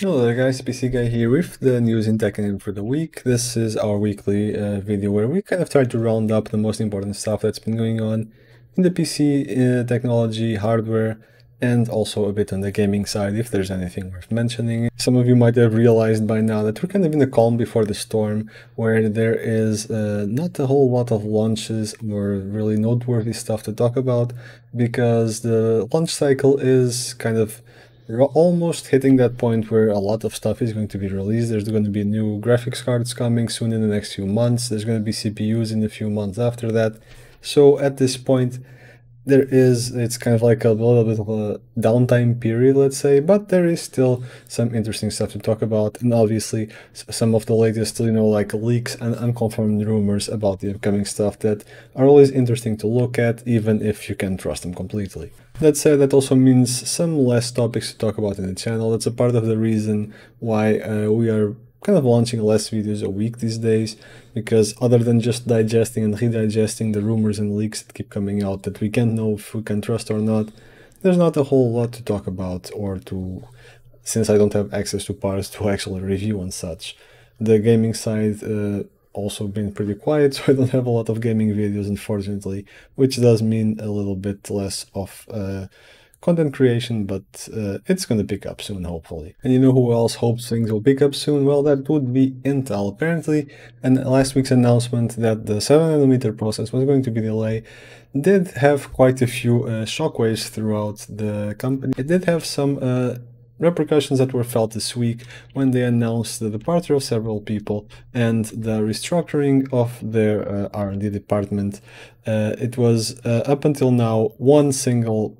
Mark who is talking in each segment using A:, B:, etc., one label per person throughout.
A: Hello there guys, PC Guy here with the news in tech and in for the week. This is our weekly uh, video where we kind of try to round up the most important stuff that's been going on in the PC uh, technology, hardware, and also a bit on the gaming side if there's anything worth mentioning. Some of you might have realized by now that we're kind of in the calm before the storm where there is uh, not a whole lot of launches or really noteworthy stuff to talk about because the launch cycle is kind of we're almost hitting that point where a lot of stuff is going to be released. There's going to be new graphics cards coming soon in the next few months. There's going to be CPUs in a few months after that. So at this point, there is it's kind of like a little bit of a downtime period let's say but there is still some interesting stuff to talk about and obviously some of the latest you know like leaks and unconfirmed rumors about the upcoming stuff that are always interesting to look at even if you can trust them completely that said, that also means some less topics to talk about in the channel. That's a part of the reason why uh, we are kind of launching less videos a week these days because other than just digesting and redigesting the rumors and leaks that keep coming out that we can't know if we can trust or not, there's not a whole lot to talk about or to since I don't have access to parts to actually review and such. The gaming side uh, also been pretty quiet, so I don't have a lot of gaming videos, unfortunately, which does mean a little bit less of uh, content creation, but uh, it's going to pick up soon, hopefully. And you know who else hopes things will pick up soon? Well, that would be Intel. Apparently, and last week's announcement that the 7nm process was going to be delayed did have quite a few uh, shockwaves throughout the company. It did have some uh, repercussions that were felt this week when they announced the departure of several people and the restructuring of their uh, R&D department. Uh, it was uh, up until now one single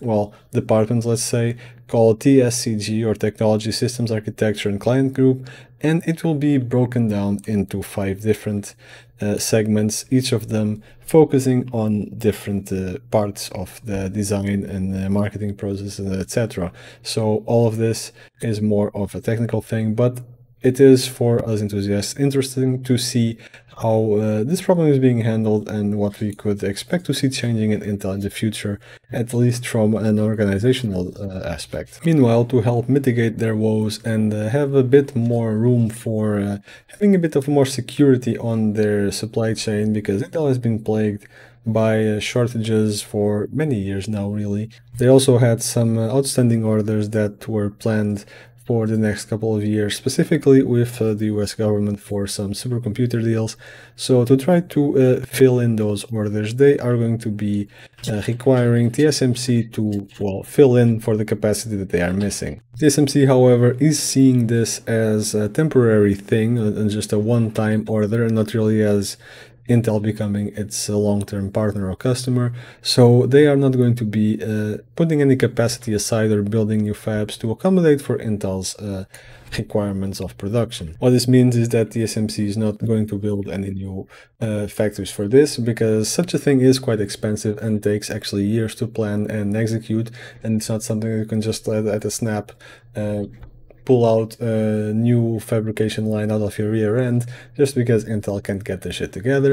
A: well, departments, let's say, called TSCG or Technology Systems Architecture and Client Group, and it will be broken down into five different uh, segments, each of them focusing on different uh, parts of the design and the marketing processes, etc. So all of this is more of a technical thing, but it is for us enthusiasts interesting to see how uh, this problem is being handled and what we could expect to see changing in Intel in the future, at least from an organizational uh, aspect. Meanwhile, to help mitigate their woes and uh, have a bit more room for uh, having a bit of more security on their supply chain, because Intel has been plagued by uh, shortages for many years now, really. They also had some uh, outstanding orders that were planned for the next couple of years, specifically with uh, the US government for some supercomputer deals. So to try to uh, fill in those orders, they are going to be uh, requiring TSMC to, well, fill in for the capacity that they are missing. TSMC, however, is seeing this as a temporary thing, and uh, just a one-time order, not really as Intel becoming its uh, long-term partner or customer. So they are not going to be uh, putting any capacity aside or building new fabs to accommodate for Intel's uh, requirements of production. What this means is that TSMC is not going to build any new uh, factories for this because such a thing is quite expensive and takes actually years to plan and execute and it's not something you can just at a snap uh, pull out a new fabrication line out of your rear end just because Intel can't get the shit together.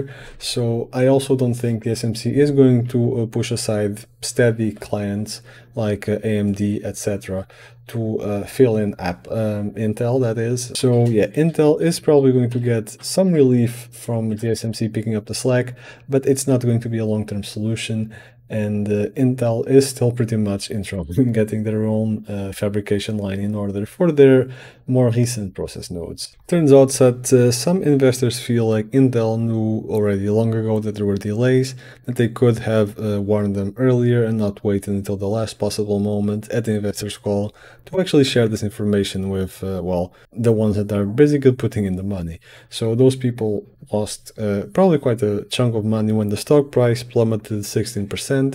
A: So I also don't think the SMC is going to uh, push aside steady clients like uh, AMD, etc., to uh, fill in app um, Intel. That is so. Yeah, Intel is probably going to get some relief from TSMC picking up the slack, but it's not going to be a long-term solution. And uh, Intel is still pretty much in trouble in getting their own uh, fabrication line in order for their more recent process nodes. Turns out that uh, some investors feel like Intel knew already long ago that there were delays, that they could have uh, warned them earlier and not wait until the last possible moment at the investors call to actually share this information with, uh, well, the ones that are basically putting in the money. So those people lost uh, probably quite a chunk of money when the stock price plummeted 16%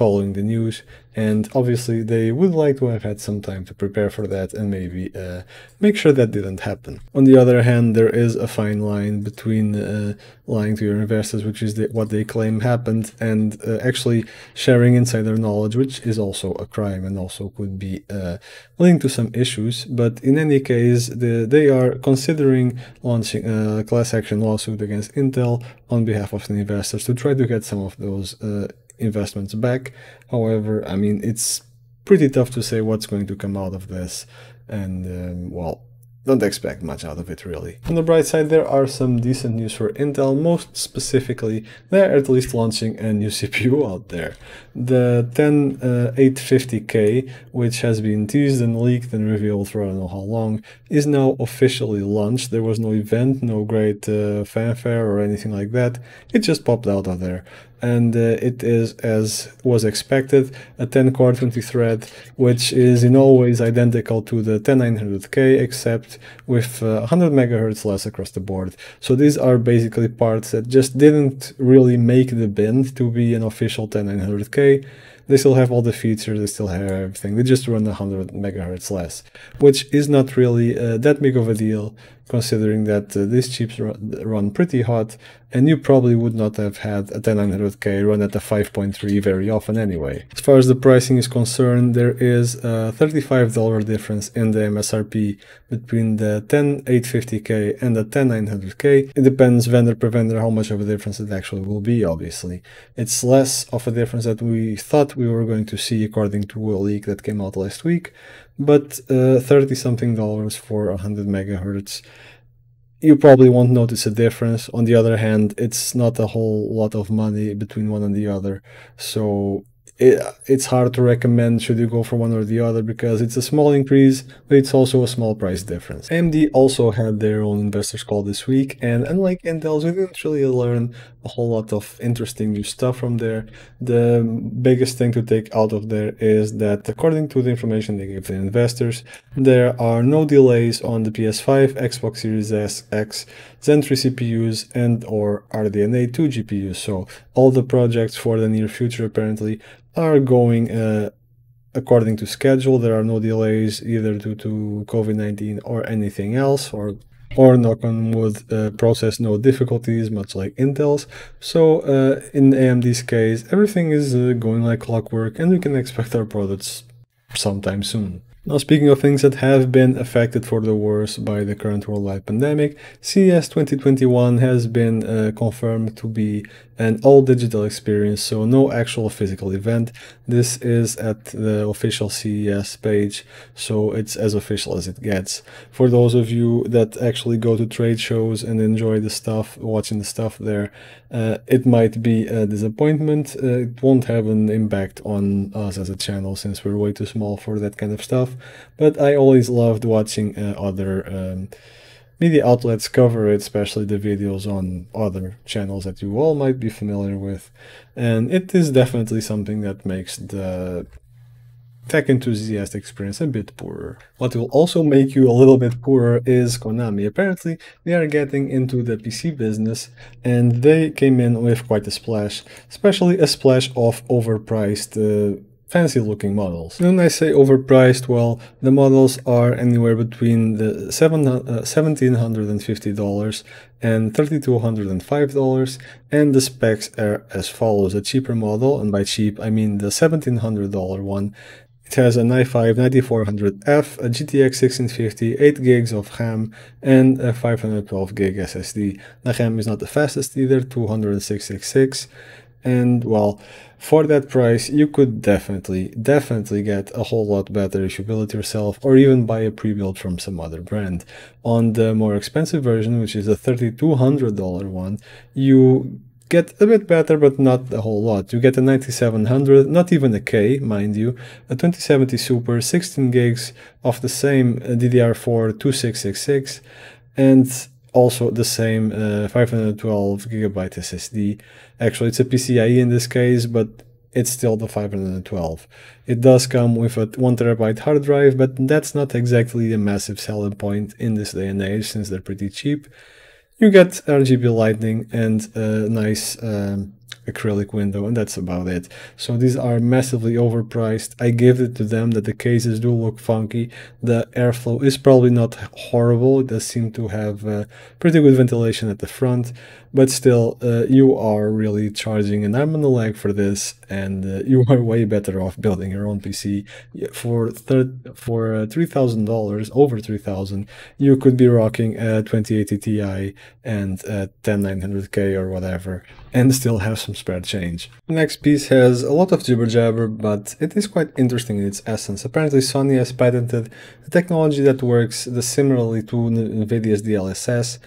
A: following the news and obviously they would like to have had some time to prepare for that and maybe uh, make sure that didn't happen. On the other hand, there is a fine line between uh, lying to your investors, which is the, what they claim happened, and uh, actually sharing insider knowledge, which is also a crime and also could be uh, linked to some issues. But in any case, the, they are considering launching a class action lawsuit against Intel on behalf of the investors to try to get some of those uh, investments back. However, I mean, it's pretty tough to say what's going to come out of this. And, um, well, don't expect much out of it really. On the bright side there are some decent news for Intel, most specifically they're at least launching a new CPU out there. The 10850K, uh, which has been teased and leaked and revealed for I don't know how long, is now officially launched. There was no event, no great uh, fanfare or anything like that, it just popped out of there and uh, it is, as was expected, a 10 core 20 thread, which is in all ways identical to the 10900K, except with uh, 100 megahertz less across the board. So these are basically parts that just didn't really make the bend to be an official 10900K. They still have all the features, they still have everything, they just run 100 megahertz less, which is not really uh, that big of a deal considering that uh, these chips run pretty hot, and you probably would not have had a 10900K run at a 5.3 very often anyway. As far as the pricing is concerned, there is a $35 difference in the MSRP between the 10850K and the 10900K. It depends vendor per vendor how much of a difference it actually will be, obviously. It's less of a difference that we thought we were going to see according to a leak that came out last week, but uh, 30 something dollars for 100 megahertz you probably won't notice a difference on the other hand it's not a whole lot of money between one and the other so it, it's hard to recommend should you go for one or the other because it's a small increase, but it's also a small price difference. AMD also had their own investors call this week, and unlike Intel's, we didn't really learn a whole lot of interesting new stuff from there. The biggest thing to take out of there is that according to the information they gave the investors, there are no delays on the PS5, Xbox Series S, X, Zen 3 CPUs, and or RDNA 2 GPUs. So all the projects for the near future apparently are going uh, according to schedule. There are no delays either due to COVID-19 or anything else or or knock on wood uh, process no difficulties much like Intel's. So uh, in AMD's case everything is uh, going like clockwork and we can expect our products sometime soon. Now speaking of things that have been affected for the worse by the current worldwide pandemic, CES 2021 has been uh, confirmed to be an all digital experience, so no actual physical event. This is at the official CES page, so it's as official as it gets. For those of you that actually go to trade shows and enjoy the stuff, watching the stuff there, uh, it might be a disappointment. Uh, it won't have an impact on us as a channel since we're way too small for that kind of stuff but I always loved watching uh, other um, media outlets cover it, especially the videos on other channels that you all might be familiar with. And it is definitely something that makes the tech enthusiast experience a bit poorer. What will also make you a little bit poorer is Konami. Apparently, they are getting into the PC business and they came in with quite a splash, especially a splash of overpriced uh, fancy looking models. And I say overpriced, well, the models are anywhere between the $1,750 uh, and $3,205 and the specs are as follows. A cheaper model, and by cheap I mean the $1,700 one, it has an i5-9400F, a GTX 1650, 8 gigs of RAM, and a 512 gig SSD. The RAM is not the fastest either, 266 and well for that price you could definitely definitely get a whole lot better if you build it yourself or even buy a pre-built from some other brand on the more expensive version which is a $3200 one you get a bit better, but not a whole lot. You get a 9700, not even a K, mind you, a 2070 Super, 16 gigs of the same uh, DDR4 2666, and also the same uh, 512 gigabyte SSD. Actually, it's a PCIe in this case, but it's still the 512. It does come with a 1 terabyte hard drive, but that's not exactly a massive selling point in this day and age since they're pretty cheap. You get RGB lighting and a uh, nice um, acrylic window and that's about it. So these are massively overpriced. I give it to them that the cases do look funky. The airflow is probably not horrible. It does seem to have uh, pretty good ventilation at the front, but still uh, you are really charging an arm and a leg for this and uh, you are way better off building your own PC. For for uh, $3,000, over 3000 you could be rocking a 2080 Ti and a uh, 10900K or whatever and still have some spare change. The next piece has a lot of jibber jabber, but it is quite interesting in its essence. Apparently Sony has patented a technology that works similarly to NVIDIA's DLSS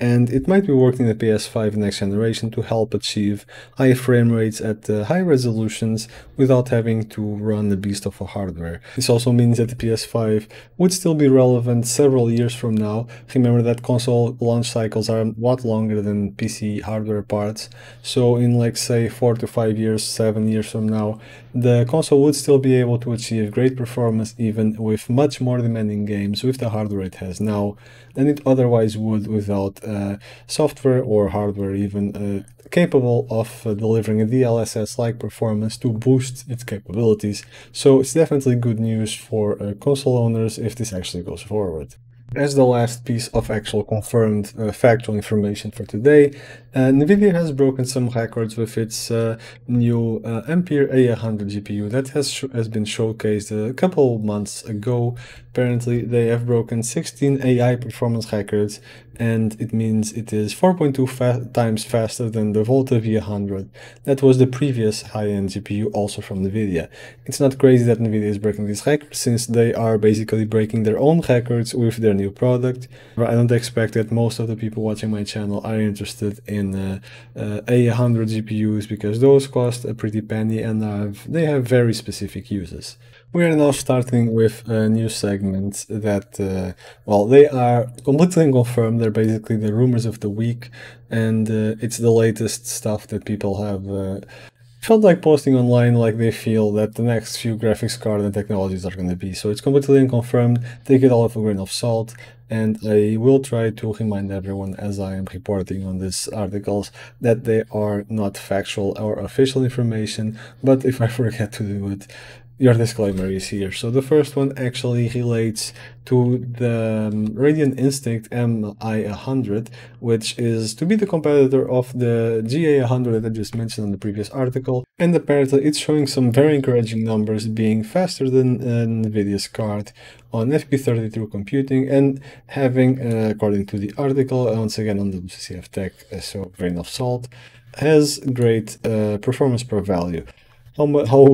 A: and it might be working in the PS5 next generation to help achieve high frame rates at uh, high resolutions without having to run the beast of a hardware. This also means that the PS5 would still be relevant several years from now. Remember that console launch cycles are a lot longer than PC hardware parts, so in like say 4 to 5 years, 7 years from now, the console would still be able to achieve great performance even with much more demanding games with the hardware it has now than it otherwise would without uh, software or hardware even uh, capable of uh, delivering a DLSS-like performance to boost its capabilities. So it's definitely good news for console owners if this actually goes forward. As the last piece of actual confirmed uh, factual information for today, uh, NVIDIA has broken some records with its uh, new uh, Ampere A100 GPU that has, has been showcased a couple months ago. Apparently, they have broken 16 AI performance records, and it means it is 4.2 fa times faster than the Volta V100. That was the previous high-end GPU also from NVIDIA. It's not crazy that NVIDIA is breaking these records, since they are basically breaking their own records with their new product. But I don't expect that most of the people watching my channel are interested in in uh, uh, A100 GPUs because those cost a pretty penny and have, they have very specific uses. We are now starting with a new segment that, uh, well, they are completely unconfirmed. They're basically the rumors of the week, and uh, it's the latest stuff that people have uh, felt like posting online like they feel that the next few graphics card and technologies are going to be. So it's completely unconfirmed. Take it all with a grain of salt and I will try to remind everyone as I am reporting on these articles that they are not factual or official information, but if I forget to do it, your disclaimer is here. So the first one actually relates to the um, Radiant Instinct MI100, which is to be the competitor of the GA100 that I just mentioned in the previous article. And apparently it's showing some very encouraging numbers being faster than uh, NVIDIA's card on FP32 computing and having, uh, according to the article, uh, once again on the WCF Tech, uh, so grain of salt, has great uh, performance per value. How, how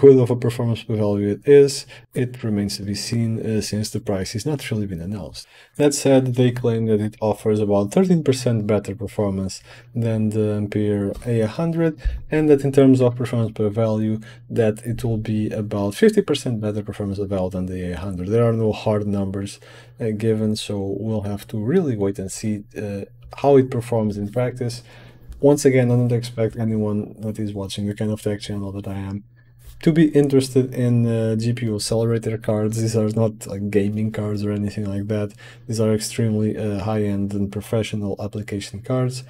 A: good of a performance value it is, it remains to be seen uh, since the price has not really been announced. That said, they claim that it offers about 13% better performance than the Ampere A100 and that in terms of performance per value that it will be about 50% better performance per value than the A100. There are no hard numbers uh, given so we'll have to really wait and see uh, how it performs in practice once again, I don't expect anyone that is watching the kind of tech channel that I am to be interested in uh, GPU accelerator cards. These are not like gaming cards or anything like that. These are extremely uh, high-end and professional application cards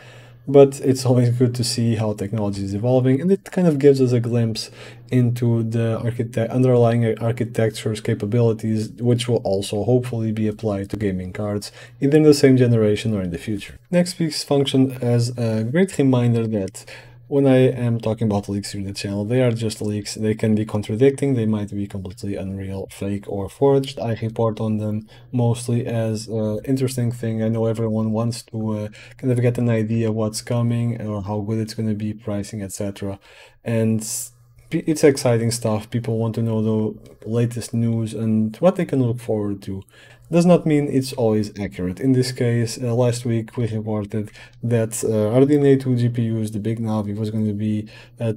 A: but it's always good to see how technology is evolving and it kind of gives us a glimpse into the architect underlying architecture's capabilities which will also hopefully be applied to gaming cards either in the same generation or in the future. Next week's function as a great reminder that when I am talking about leaks in the channel, they are just leaks. They can be contradicting, they might be completely unreal, fake or forged. I report on them mostly as uh, interesting thing. I know everyone wants to uh, kind of get an idea what's coming or how good it's going to be, pricing, etc. And it's exciting stuff. People want to know the latest news and what they can look forward to. Does not mean it's always accurate. In this case, uh, last week we reported that uh, RDNA 2 GPUs, the big Navi, was going to be at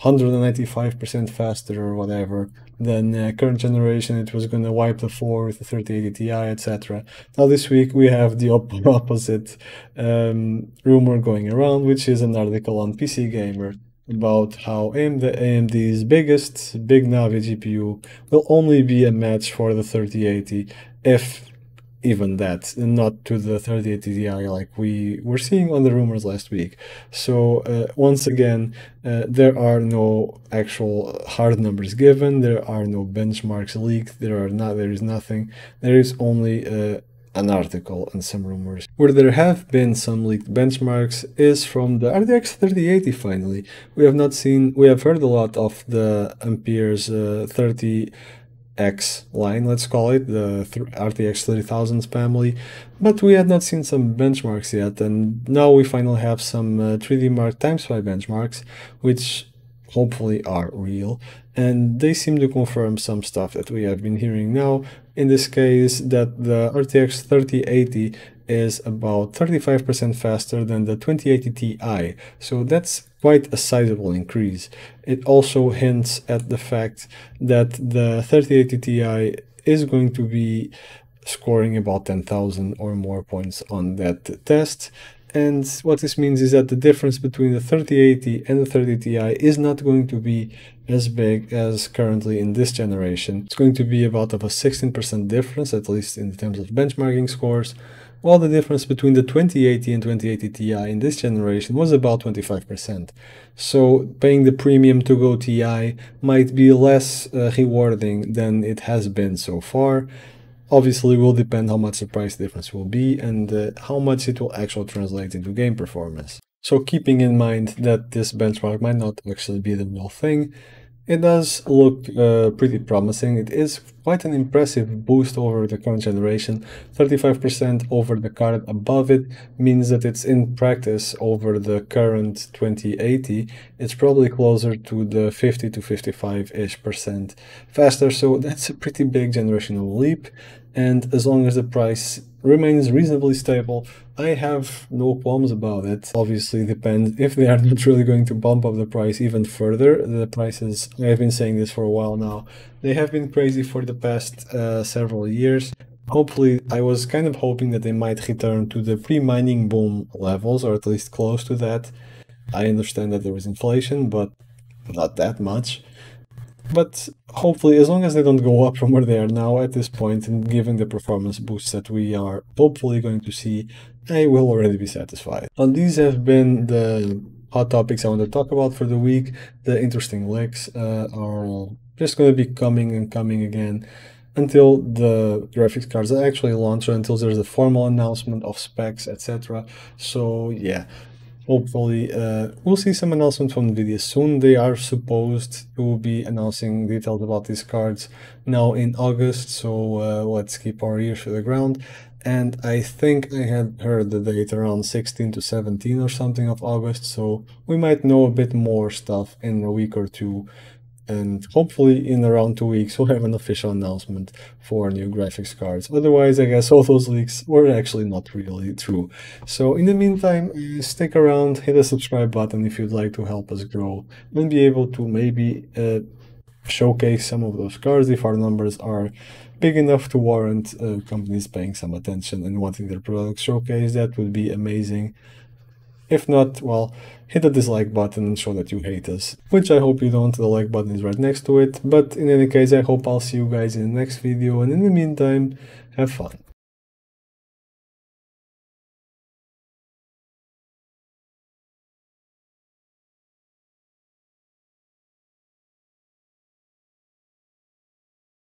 A: 195% faster or whatever than uh, current generation. It was going to wipe the floor with the 3080 Ti, etc. Now this week we have the op- opposite um, rumor going around, which is an article on PC Gamer about how AMD, AMD's biggest big Navi GPU will only be a match for the 3080 if even that and not to the 3080 Ti like we were seeing on the rumors last week. So uh, once again, uh, there are no actual hard numbers given. There are no benchmarks leaked. There are not. There is nothing. There is only. Uh, an article and some rumors. Where there have been some leaked benchmarks is from the RTX 3080 finally. We have not seen, we have heard a lot of the Ampere's uh, 30X line, let's call it, the th RTX 3000s family, but we had not seen some benchmarks yet and now we finally have some uh, 3D Mark Time benchmarks, which hopefully are real and they seem to confirm some stuff that we have been hearing now. In this case, that the RTX 3080 is about 35% faster than the 2080 Ti, so that's quite a sizable increase. It also hints at the fact that the 3080 Ti is going to be scoring about 10,000 or more points on that test. And what this means is that the difference between the 3080 and the 30 Ti is not going to be as big as currently in this generation. It's going to be about of a 16% difference, at least in terms of benchmarking scores, while the difference between the 2080 and 2080 Ti in this generation was about 25%. So paying the premium to go Ti might be less uh, rewarding than it has been so far. Obviously will depend how much the price difference will be and uh, how much it will actually translate into game performance. So keeping in mind that this benchmark might not actually be the real thing, it does look uh, pretty promising. It is Quite an impressive boost over the current generation, 35% over the card above it means that it's in practice over the current 2080, it's probably closer to the 50 to 55-ish percent faster, so that's a pretty big generational leap, and as long as the price remains reasonably stable, I have no qualms about it. Obviously, depends if they are not really going to bump up the price even further. The prices, I've been saying this for a while now, they have been crazy for the past uh, several years. Hopefully, I was kind of hoping that they might return to the pre mining boom levels, or at least close to that. I understand that there was inflation, but not that much. But hopefully, as long as they don't go up from where they are now at this point, and given the performance boosts that we are hopefully going to see, I will already be satisfied. And these have been the hot topics I want to talk about for the week. The interesting links uh, are all just going to be coming and coming again until the graphics cards are actually launched, until there's a formal announcement of specs, etc. So yeah, hopefully uh, we'll see some announcement from NVIDIA soon. They are supposed to be announcing details about these cards now in August, so uh, let's keep our ears to the ground. And I think I had heard the date around 16 to 17 or something of August, so we might know a bit more stuff in a week or two and hopefully in around two weeks we'll have an official announcement for new graphics cards. Otherwise, I guess all those leaks were actually not really true. So in the meantime, uh, stick around, hit the subscribe button if you'd like to help us grow and be able to maybe uh, showcase some of those cards if our numbers are big enough to warrant uh, companies paying some attention and wanting their products showcased. That would be amazing. If not, well, hit the dislike button and show that you hate us. Which I hope you don't, the like button is right next to it, but in any case I hope I'll see you guys in the next video and in the meantime, have fun.